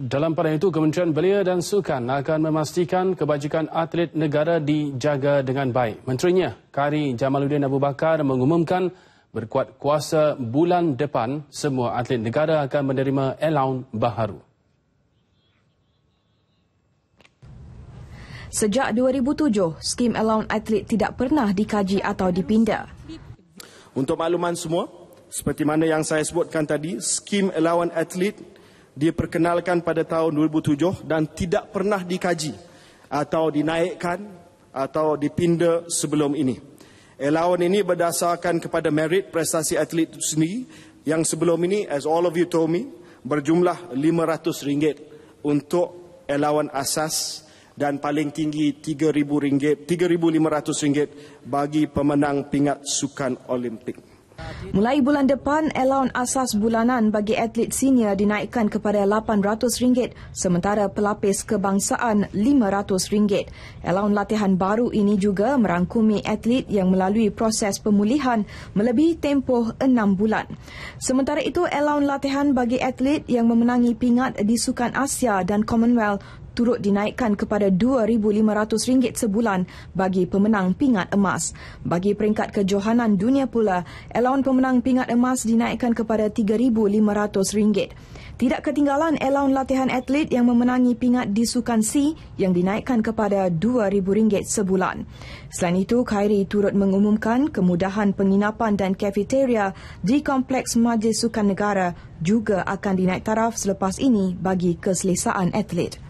Dalam pada itu, Kementerian Belia dan Sukan akan memastikan kebajikan atlet negara dijaga dengan baik. Menterinya, Kari Jamaluddin Abu Bakar mengumumkan berkuat kuasa bulan depan semua atlet negara akan menerima elaun baharu. Sejak 2007, skim elaun atlet tidak pernah dikaji atau dipinda. Untuk makluman semua, seperti mana yang saya sebutkan tadi, skim elaun atlet diperkenalkan pada tahun 2007 dan tidak pernah dikaji atau dinaikkan atau dipindah sebelum ini. Elawan ini berdasarkan kepada merit prestasi atlet itu sendiri yang sebelum ini as all of you told me berjumlah RM500 untuk elawan asas dan paling tinggi RM3,500 bagi pemenang pingat sukan Olimpik. Mulai bulan depan, allowan asas bulanan bagi atlet senior dinaikkan kepada RM800 sementara pelapis kebangsaan RM500. Allowan latihan baru ini juga merangkumi atlet yang melalui proses pemulihan melebihi tempoh enam bulan. Sementara itu, allowan latihan bagi atlet yang memenangi pingat di Sukan Asia dan Commonwealth turut dinaikkan kepada RM2,500 sebulan bagi pemenang pingat emas. Bagi peringkat kejohanan dunia pula, allowance pemenang pingat emas dinaikkan kepada RM3,500. Tidak ketinggalan allowance latihan atlet yang memenangi pingat di Sukan C yang dinaikkan kepada RM2,000 sebulan. Selain itu, Khairi turut mengumumkan kemudahan penginapan dan kafeteria di Kompleks Majlis Sukan Negara juga akan dinaik taraf selepas ini bagi keselesaan atlet.